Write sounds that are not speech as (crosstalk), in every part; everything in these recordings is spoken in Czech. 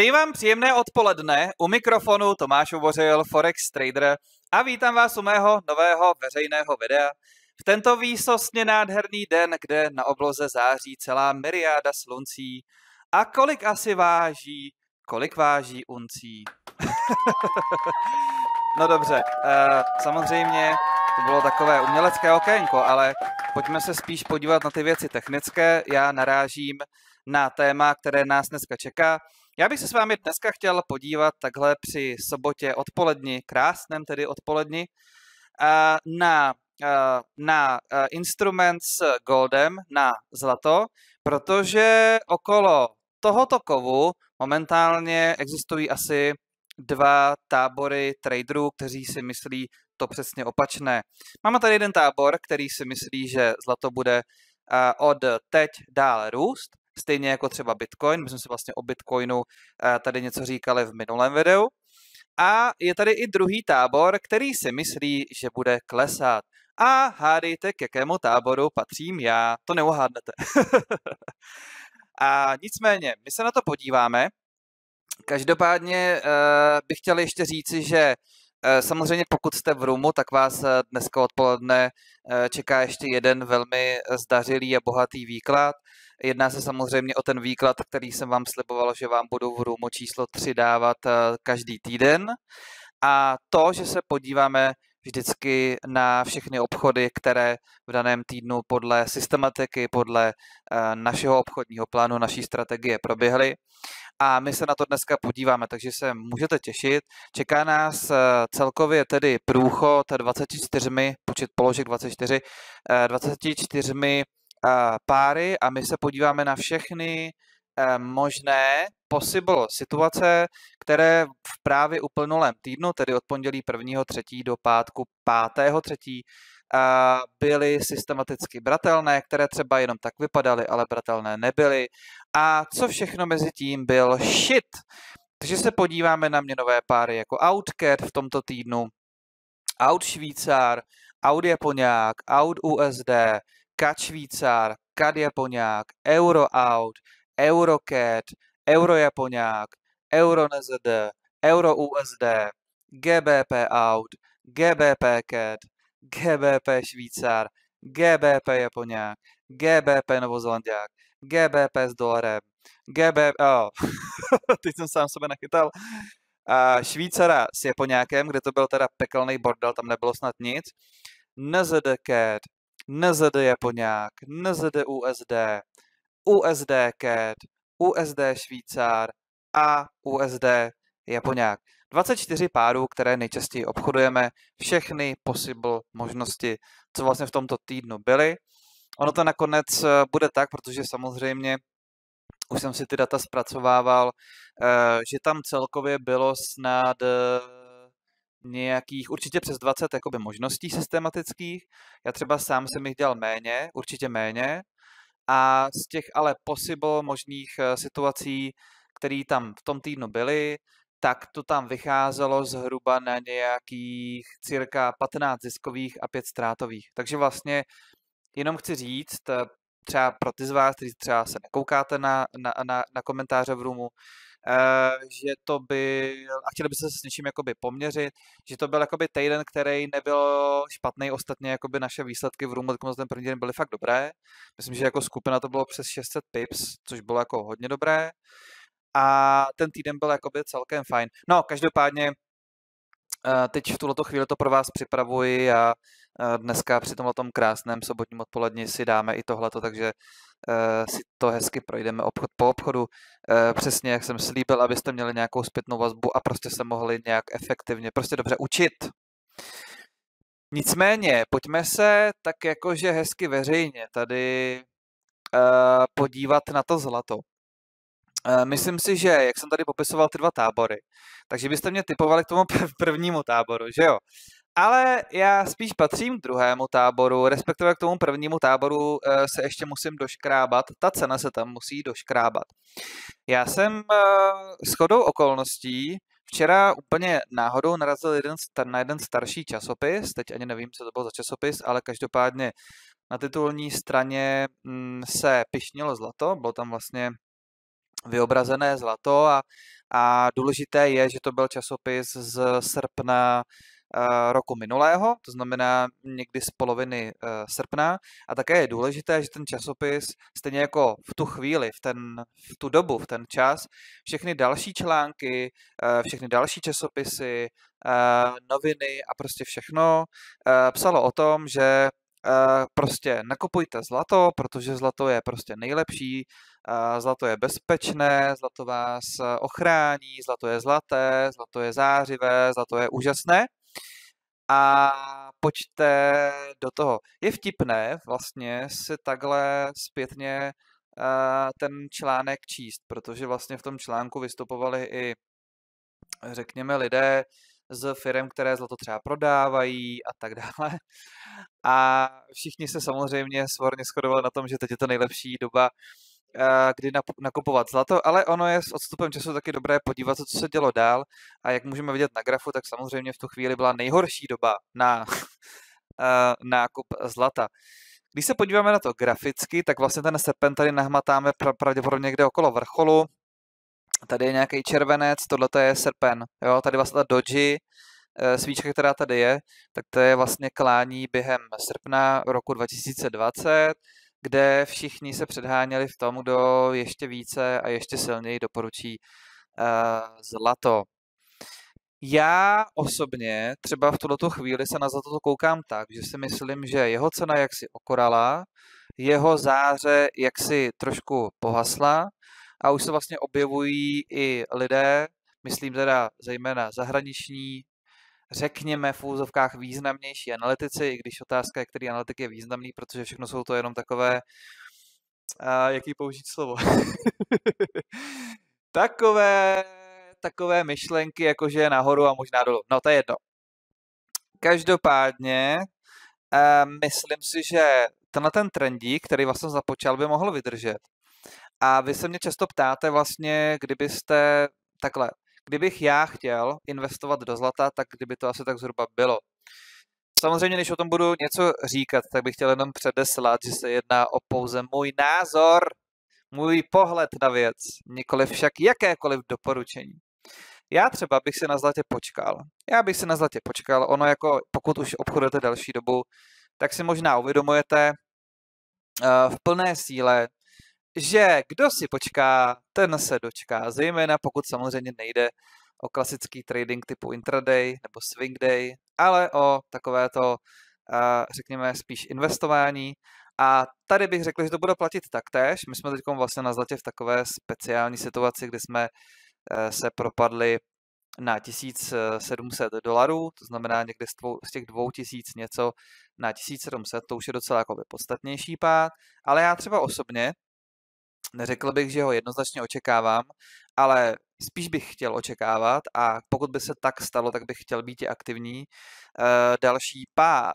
Přeji vám příjemné odpoledne. U mikrofonu Tomáš Uvořil, Forex Trader a vítám vás u mého nového veřejného videa. V tento výsostně nádherný den, kde na obloze září celá myriáda sluncí. A kolik asi váží, kolik váží uncí? (laughs) no dobře, eh, samozřejmě to bylo takové umělecké okénko, ale pojďme se spíš podívat na ty věci technické. Já narážím na téma, které nás dneska čeká. Já bych se s vámi dneska chtěl podívat takhle při sobotě odpoledni, krásném tedy odpoledni, na, na instrument s goldem, na zlato, protože okolo tohoto kovu momentálně existují asi dva tábory traderů, kteří si myslí to přesně opačné. Máme tady jeden tábor, který si myslí, že zlato bude od teď dále růst stejně jako třeba Bitcoin. My jsme si vlastně o Bitcoinu eh, tady něco říkali v minulém videu. A je tady i druhý tábor, který si myslí, že bude klesat. A hádejte, k jakému táboru patřím já. To neuhádnete. (laughs) a nicméně, my se na to podíváme. Každopádně uh, bych chtěl ještě říci, že Eh, samozřejmě pokud jste v Rumu, tak vás eh, dneska odpoledne eh, čeká ještě jeden velmi zdařilý a bohatý výklad. Jedná se samozřejmě o ten výklad, který jsem vám sliboval, že vám budu v Rumu číslo 3 dávat každý týden. A to, že se podíváme vždycky na všechny obchody, které v daném týdnu podle systematiky, podle eh, našeho obchodního plánu, naší strategie proběhly. A my se na to dneska podíváme, takže se můžete těšit. Čeká nás eh, celkově tedy průchod 24, počet položek 24, 24 eh, páry a my se podíváme na všechny Eh, možné possible situace, které v právě uplnulém týdnu, tedy od pondělí 1.3. do pátku 5.3., eh, byly systematicky bratelné, které třeba jenom tak vypadaly, ale bratelné nebyly. A co všechno mezi tím byl shit. Takže se podíváme na měnové páry jako OutCat v tomto týdnu, Out Švýcar, Out Japonák, Out USD, Kat Švýcar, Kad Japonák, Euro Out, EuroCAD, EuroJaponák, EuroNZD, EuroUSD, GBP Out, GBP Cat, GBP Švýcar, GBP Japoňák, GBP Novozelandák, GBP s dolarem, GBP, oh, (laughs) teď jsem sám sebe nachytal, a Švýcara s Japoňákem, kde to byl teda pekelný bordel, tam nebylo snad nic, NZD Cat, NZD Japoňák, NZD USD, USD CAD, USD Švýcar a USD Japonák. 24 párů, které nejčastěji obchodujeme, všechny possible možnosti, co vlastně v tomto týdnu byly. Ono to nakonec eh, bude tak, protože samozřejmě už jsem si ty data zpracovával, eh, že tam celkově bylo snad eh, nějakých, určitě přes 20 jakoby, možností systematických. Já třeba sám jsem jich dělal méně, určitě méně, a z těch ale possible možných eh, situací, které tam v tom týdnu byly, tak to tam vycházelo zhruba na nějakých cirka 15 ziskových a 5 ztrátových. Takže vlastně jenom chci říct, eh, třeba pro ty z vás, kteří třeba se nekoukáte na, na, na, na komentáře v Rumu, Eh, že to by, a chtěli by se s něčím jakoby poměřit, že to byl jakoby týden, který nebyl špatný, ostatně jakoby naše výsledky v Rumu, ten první den byly fakt dobré. Myslím, že jako skupina to bylo přes 600 pips, což bylo jako hodně dobré. A ten týden byl jakoby celkem fajn. No, každopádně eh, teď v tuto chvíli to pro vás připravuji a Dneska při tomhle tom krásném sobotním odpoledni si dáme i tohleto, takže eh, si to hezky projdeme obchod po obchodu. Eh, přesně jak jsem slíbil, abyste měli nějakou zpětnou vazbu a prostě se mohli nějak efektivně, prostě dobře učit. Nicméně, pojďme se tak jakože hezky veřejně tady eh, podívat na to zlato. Myslím si, že jak jsem tady popisoval ty dva tábory, takže byste mě typovali k tomu (laughs) prvnímu táboru, že jo? Ale já spíš patřím k druhému táboru, respektive k tomu prvnímu táboru eh, se ještě musím doškrábat. Ta cena se tam musí doškrábat. Já jsem eh, s chodou okolností včera úplně náhodou narazil jeden, na jeden starší časopis, teď ani nevím, co to byl za časopis, ale každopádně na titulní straně mm, se pišnilo zlato, bylo tam vlastně vyobrazené zlato a, a důležité je, že to byl časopis z srpna Eh, roku minulého, to znamená někdy z poloviny eh, srpna. A také je důležité, že ten časopis, stejně jako v tu chvíli, v, ten, v tu dobu, v ten čas, všechny další články, eh, všechny další časopisy, noviny a prostě všechno psalo o tom, že prostě nakupujte zlato, protože zlato je prostě nejlepší, zlato je bezpečné, zlato vás ochrání, zlato je zlaté, zlato je zářivé, zlato je úžasné a pojďte do toho. Je vtipné vlastně si takhle zpětně eh, ten článek číst, protože vlastně v tom článku vystupovali i, řekněme, lidé z firm, které zlato třeba prodávají a tak dále. A všichni se samozřejmě svorně shodovali na tom, že teď je to nejlepší doba kdy nakupovat zlato, ale ono je s odstupem času taky dobré podívat se, co se dělo dál a jak můžeme vidět na grafu, tak samozřejmě v tu chvíli byla nejhorší doba na (laughs) nákup zlata. Když se podíváme na to graficky, tak vlastně ten serpent tady nahmatáme pravděpodobně někde okolo vrcholu. Tady je nějaký červenec, tohle je serpen. Jo, tady vlastně ta doji, e, svíčka, která tady je, tak to je vlastně klání během srpna roku 2020 kde všichni se předháněli v tom, kdo ještě více a ještě silněji doporučí uh, zlato. Já osobně třeba v tuto chvíli se na zlato koukám tak, že si myslím, že jeho cena jaksi okorala, jeho záře jaksi trošku pohasla a už se vlastně objevují i lidé, myslím teda zejména zahraniční řekněme, v úzovkách významnější analytici, i když otázka je, který analytik je významný, protože všechno jsou to jenom takové, a jaký použít slovo, (laughs) takové, takové myšlenky, jakože nahoru a možná dolů. No to je jedno. Každopádně, uh, myslím si, že tenhle ten trendík, který vlastně započal, by mohl vydržet. A vy se mě často ptáte vlastně, kdybyste takhle, Kdybych já chtěl investovat do zlata, tak kdyby to asi tak zhruba bylo. Samozřejmě, když o tom budu něco říkat, tak bych chtěl jenom předeslat, že se jedná o pouze můj názor, můj pohled na věc, nikoli však jakékoliv doporučení. Já třeba bych si na zlatě počkal. Já bych si na zlatě počkal. Ono jako, pokud už obchodujete další dobu, tak si možná uvědomujete eh, v plné síle, že kdo si počká, ten se dočká, zejména pokud samozřejmě nejde o klasický trading typu intraday nebo swing day, ale o takovéto, eh, řekněme, spíš investování. A tady bych řekl, že to bude platit taktéž. My jsme teď vlastně na zlatě v takové speciální situaci, kdy jsme eh, se propadli na 1700 dolarů, to znamená někde z, tvou, z těch 2000 něco na 1700, to už je docela jako podstatnější pád, ale já třeba osobně Neřekl bych, že ho jednoznačně očekávám, ale spíš bych chtěl očekávat a pokud by se tak stalo, tak bych chtěl být i aktivní. Eh, další pád.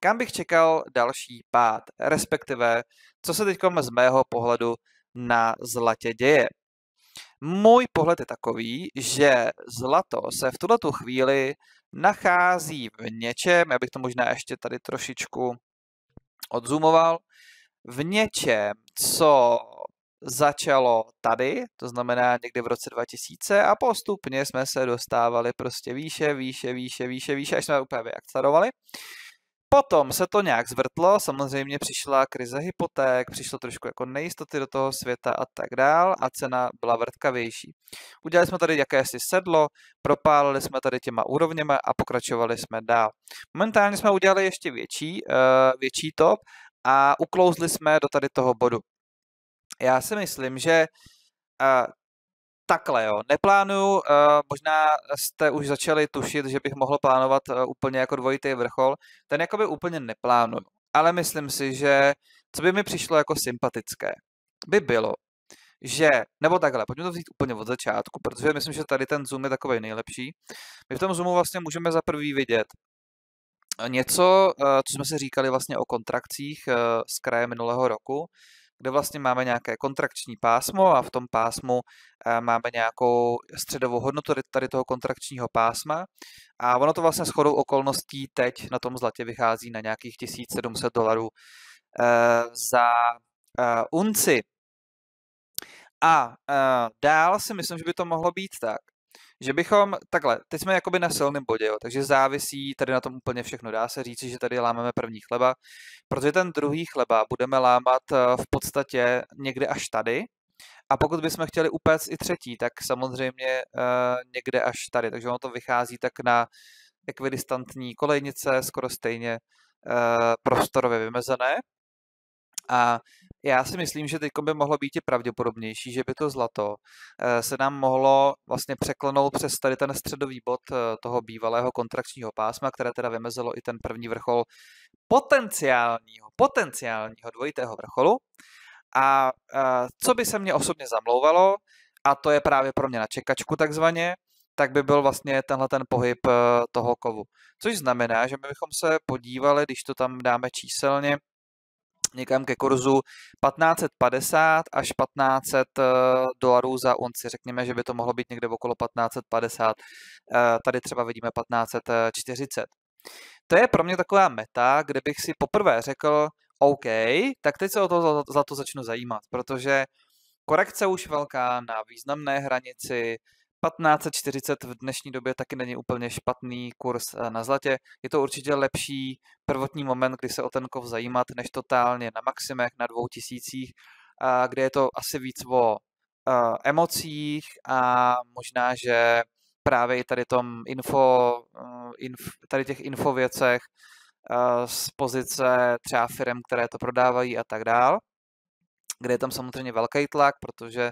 Kam bych čekal další pád? Respektive, co se teď z mého pohledu na zlatě děje? Můj pohled je takový, že zlato se v tuto chvíli nachází v něčem, já bych to možná ještě tady trošičku odzumoval, v něčem, co začalo tady, to znamená někdy v roce 2000 a postupně jsme se dostávali prostě výše, výše, výše, výše, výše, až jsme úplně vyakcelovali. Potom se to nějak zvrtlo, samozřejmě přišla krize hypoték, přišlo trošku jako nejistoty do toho světa a tak dál a cena byla vrtkavější. Udělali jsme tady jakési sedlo, propálili jsme tady těma úrovněma a pokračovali jsme dál. Momentálně jsme udělali ještě větší, eh, větší top a uklouzli jsme do tady toho bodu. Já si myslím, že uh, takhle, jo. Neplánuju, uh, možná jste už začali tušit, že bych mohl plánovat uh, úplně jako dvojitý vrchol. Ten jakoby úplně neplánuju. Ale myslím si, že co by mi přišlo jako sympatické, by bylo, že, nebo takhle, pojďme to vzít úplně od začátku, protože myslím, že tady ten Zoom je takový nejlepší. My v tom Zoomu vlastně můžeme za prvý vidět něco, co jsme si říkali vlastně o kontrakcích z kraje minulého roku, kde vlastně máme nějaké kontrakční pásmo a v tom pásmu eh, máme nějakou středovou hodnotu tady toho kontrakčního pásma a ono to vlastně shodou okolností teď na tom zlatě vychází na nějakých 1700 dolarů eh, za eh, unci. A dál si myslím, že by to mohlo být tak, že bychom, takhle, teď jsme jakoby na silném bodě, jo, takže závisí tady na tom úplně všechno. Dá se říct, že tady lámeme první chleba, protože ten druhý chleba budeme lámat eh, v podstatě někde až tady, a pokud bychom chtěli upéct i třetí, tak samozřejmě uh, někde až tady. Takže ono to vychází tak na ekvidistantní kolejnice, skoro stejně uh, prostorově vymezené. A já si myslím, že teď by mohlo být i pravděpodobnější, že by to zlato eh, se nám mohlo vlastně překlenout přes tady ten středový bod eh, toho bývalého kontrakčního pásma, které teda vymezilo i ten první vrchol potenciálního, potenciálního dvojitého vrcholu. A eh, co by se mě osobně zamlouvalo, a to je právě pro mě na čekačku takzvaně, tak by byl vlastně tenhle ten pohyb toho kovu. Což znamená, že my bychom se podívali, když to tam dáme číselně, někam ke kurzu 1550 až 1500 eh, dolarů za unci. Řekněme, že by to mohlo být někde okolo 1550. Eh, tady třeba vidíme 1540. To je pro mě taková meta, kde bych si poprvé řekl, OK, tak teď se o to za, za to začnu zajímat, protože korekce už velká na významné hranici, 1540 v dnešní době taky není úplně špatný kurz eh, na zlatě. Je to určitě lepší prvotní moment, kdy se o ten kov zajímat, než totálně na maximech, na dvou tisících, eh, kde je to asi víc o eh, emocích a možná, že právě i tady tom info, inf, tady těch info věcech z pozice třeba firm, které to prodávají a tak dál, kde je tam samozřejmě velký tlak, protože uh,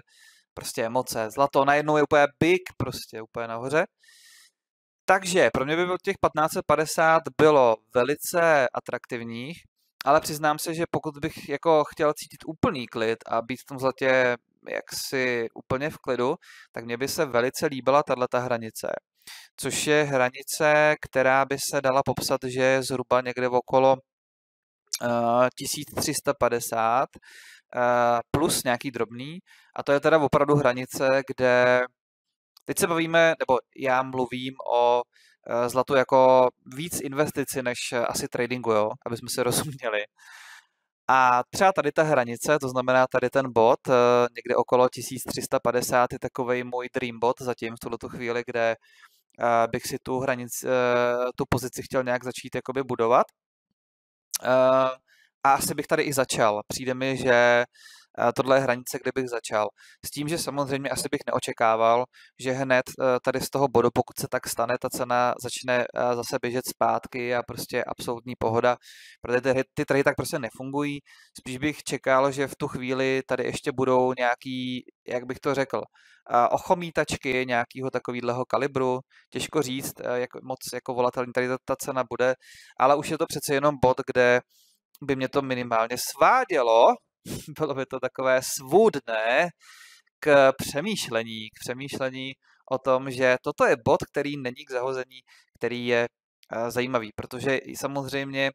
prostě emoce, zlato, najednou je úplně big, prostě úplně nahoře. Takže pro mě by bylo těch 1550 bylo velice atraktivních, ale přiznám se, že pokud bych jako chtěl cítit úplný klid a být v tom zlatě jaksi úplně v klidu, tak mě by se velice líbila tato hranice. Což je hranice, která by se dala popsat, že je zhruba někde okolo 1350 eh, Eh, plus nějaký drobný a to je teda opravdu hranice, kde teď se bavíme, nebo já mluvím o eh, zlatu jako víc investici než asi tradingu, jo, aby jsme si (laughs) rozuměli. A třeba tady ta hranice, to znamená tady ten bod, eh, někde okolo 1350 je takový můj dream bod zatím v tuto chvíli, kde bych si tu hranici, tu pozici chtěl nějak začít jakoby budovat a asi bych tady i začal. Přijde mi, že eh, tohle je hranice, kde bych začal. S tím, že samozřejmě asi bych neočekával, že hned eh, tady z toho bodu, pokud se tak stane, ta cena začne eh, zase běžet zpátky a prostě absolutní pohoda, protože ty, ty trhy tak prostě nefungují. Spíš bych čekal, že v tu chvíli tady ještě budou nějaký, jak bych to řekl, ochomítačky nějakého takového kalibru. Těžko říct, jak moc jako volatilní tady ta, ta cena bude, ale už je to přece jenom bod, kde by mě to minimálně svádělo, (laughs) bylo by to takové svůdné k přemýšlení, k přemýšlení o tom, že toto je bod, který není k zahození, který je eh, zajímavý, protože samozřejmě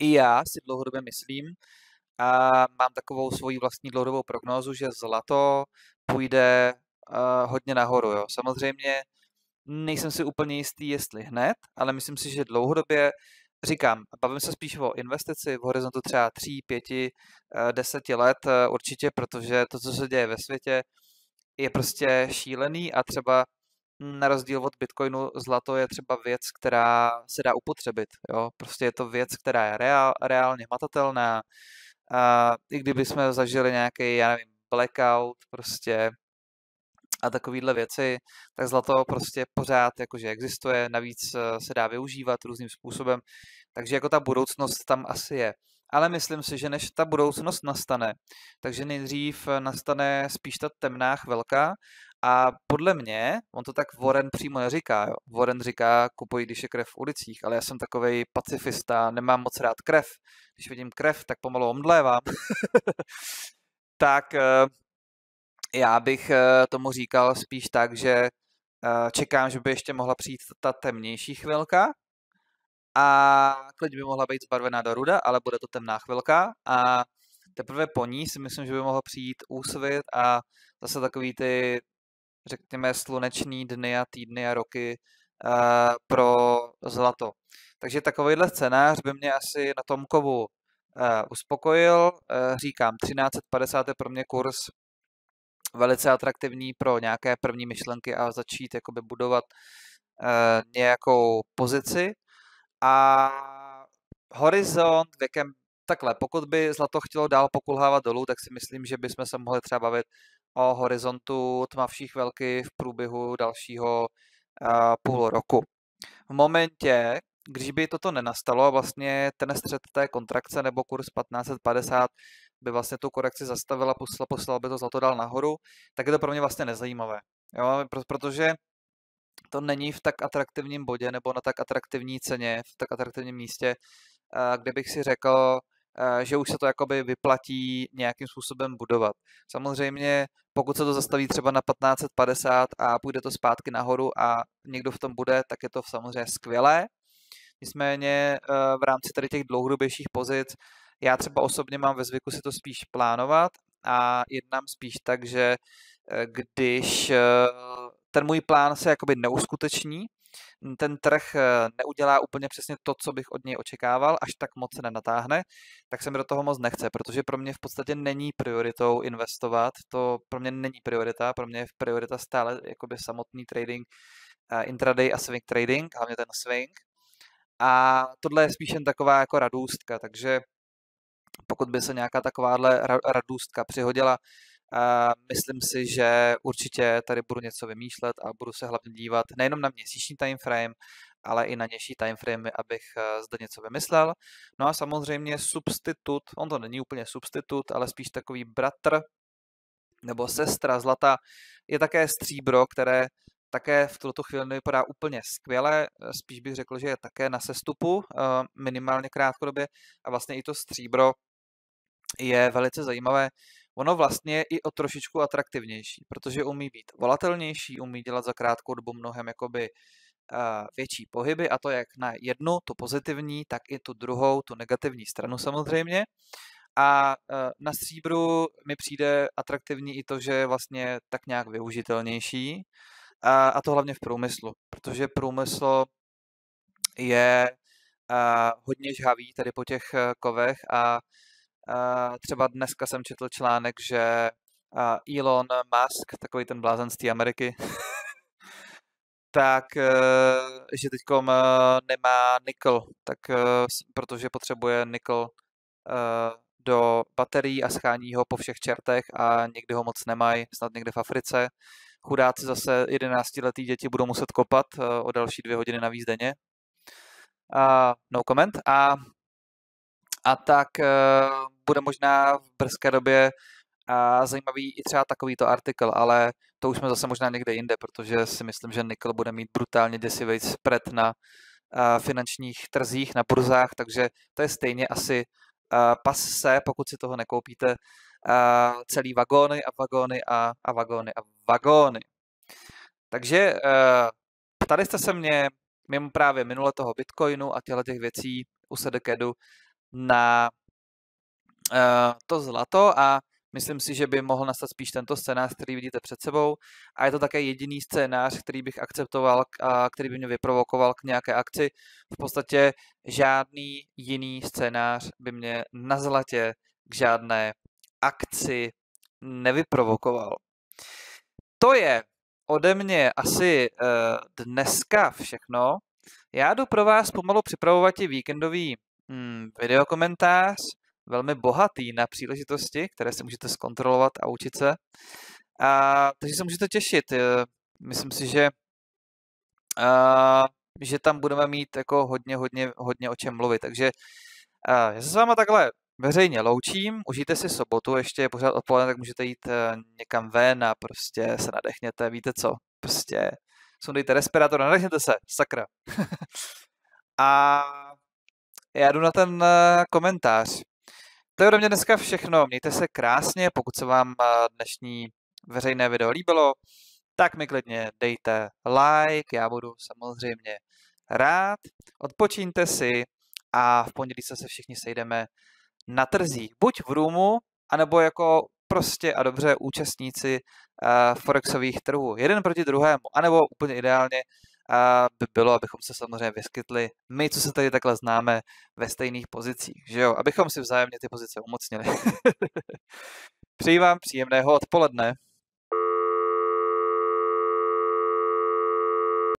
i já si dlouhodobě myslím a mám takovou svoji vlastní dlouhodobou prognózu, že zlato půjde eh, hodně nahoru. Jo. Samozřejmě nejsem si úplně jistý, jestli hned, ale myslím si, že dlouhodobě říkám, bavím se spíš o investici v horizontu třeba 3, 5, 10 let eh, určitě, protože to, co se děje ve světě, je prostě šílený a třeba na rozdíl od Bitcoinu zlato je třeba věc, která se dá upotřebit. Jo? Prostě je to věc, která je reál, reálně matatelná. A I kdyby jsme zažili nějaký, já nevím, blackout, prostě a takovéhle věci, tak zlato prostě pořád jakože existuje, navíc eh, se dá využívat různým způsobem, takže jako ta budoucnost tam asi je. Ale myslím si, že než ta budoucnost nastane, takže nejdřív eh, nastane spíš ta temná chvilka a podle mě, on to tak Warren přímo neříká, jo. Warren říká, kupuj, když je krev v ulicích, ale já jsem takovej pacifista, nemám moc rád krev. Když vidím krev, tak pomalu omdlévám. (laughs) tak eh, já bych eh, tomu říkal spíš tak, že eh, čekám, že by ještě mohla přijít ta temnější chvilka a klid by mohla být zbarvená do ruda, ale bude to temná chvilka a teprve po ní si myslím, že by mohl přijít úsvit a zase takový ty, řekněme, sluneční dny a týdny a roky eh, pro zlato. Takže takovýhle scénář by mě asi na tom kovu uspokojil. říkám, 1350 je pro mě kurz velice atraktivní pro nějaké první myšlenky a začít jakoby budovat e, nějakou pozici. A horizont věkem takhle, pokud by zlato chtělo dál pokulhávat dolů, tak si myslím, že bychom se mohli třeba bavit o horizontu tmavších velky v průběhu dalšího e, půl roku. V momentě, když by toto nenastalo vlastně ten střed té kontrakce nebo kurz 1550 by vlastně tu korekci zastavila, poslala, poslala by to zlato dál nahoru, tak je to pro mě vlastně nezajímavé. Jo? Protože to není v tak atraktivním bodě nebo na tak atraktivní ceně, v tak atraktivním místě, eh, kde bych si řekl, eh, že už se to jakoby vyplatí nějakým způsobem budovat. Samozřejmě, pokud se to zastaví třeba na 1550 a půjde to zpátky nahoru a někdo v tom bude, tak je to samozřejmě skvělé. Nicméně eh, v rámci tady těch dlouhodobějších pozic já třeba osobně mám ve zvyku si to spíš plánovat a jednám spíš tak, že eh, když eh, ten můj plán se jakoby neuskuteční, ten trh eh, neudělá úplně přesně to, co bych od něj očekával, až tak moc se nenatáhne, tak se mi do toho moc nechce, protože pro mě v podstatě není prioritou investovat, to pro mě není priorita, pro mě je priorita stále jakoby samotný trading, intraday a swing trading, hlavně ten swing. A tohle je spíš jen taková jako radůstka, takže pokud by se nějaká takováhle radůstka přihodila, a myslím si, že určitě tady budu něco vymýšlet a budu se hlavně dívat nejenom na měsíční time frame, ale i na nější frame, abych e, zde něco vymyslel. No a samozřejmě substitut, on to není úplně substitut, ale spíš takový bratr nebo sestra zlata, je také stříbro, které také v tuto chvíli nevypadá úplně skvěle, e, spíš bych řekl, že je také na sestupu, e, minimálně krátkodobě a vlastně i to stříbro je velice zajímavé. Ono vlastně je i o trošičku atraktivnější, protože umí být volatelnější, umí dělat za krátkou dobu mnohem jakoby eh, větší pohyby a to jak na jednu, tu pozitivní, tak i tu druhou, tu negativní stranu samozřejmě. A eh, na stříbru mi přijde atraktivní i to, že je vlastně tak nějak využitelnější a, to hlavně v průmyslu, protože průmysl je eh, hodně žhavý tady po těch kovech a třeba dneska jsem četl článek, že Elon Musk, takový ten blázen z té Ameriky, (laughs) tak, e, že teď e, nemá nikl, tak, e, protože potřebuje nikl do baterií a schání ho po všech čertech a někdy ho moc nemají, snad někde v Africe. Chudáci zase 11-letý děti budou muset kopat o další dvě hodiny navíc denně. A no comment. A a tak eh, bude možná v brzké době a zajímavý i třeba takovýto artikel, ale to už jsme zase možná někde jinde, protože si myslím, že Nikol bude mít brutálně děsivý spread na eh, finančních trzích, na burzách, takže to je stejně asi eh, pas se, pokud si toho nekoupíte, celý vagóny a vagóny a, a vagóny a vagóny. Takže ptali jste se mě mimo právě minule toho Bitcoinu a těchto těch věcí u Sedekedu, na eh, to zlato a myslím si, že by mohl nastat spíš tento scénář, který vidíte před sebou. A je to také jediný scénář, který bych akceptoval a který by mě vyprovokoval k nějaké akci. V podstatě žádný jiný scénář by mě na zlatě k žádné akci nevyprovokoval. To je ode mě asi eh, dneska všechno. Já jdu pro vás pomalu připravovat i víkendový Hmm, video komentář velmi bohatý na příležitosti, které si můžete zkontrolovat a učit se. A, takže se můžete těšit. Eh, myslím si, že a, že tam budeme mít jako hodně, hodně, hodně o čem mluvit. Takže a, já se s váma takhle veřejně loučím, užijte si sobotu, ještě je pořád odpoledne, tak můžete jít eh, někam ven a prostě se nadechněte, víte co, prostě sundejte respirátor, nadechněte se, sakra. (laughs) a já jdu na ten eh, komentář. To je ode mě dneska všechno. Mějte se krásně, pokud se vám eh, dnešní veřejné video líbilo, tak mi klidně dejte like, já budu samozřejmě rád. Odpočíňte si a v pondělí se všichni sejdeme na trzích. Buď v Roomu, anebo jako prostě a dobře účastníci uh, forexových trhů. Jeden proti druhému, anebo úplně ideálně a by bylo, abychom se samozřejmě vyskytli my, co se tady takhle známe, ve stejných pozicích, že jo? Abychom si vzájemně ty pozice umocnili. (laughs) Přeji vám příjemného odpoledne.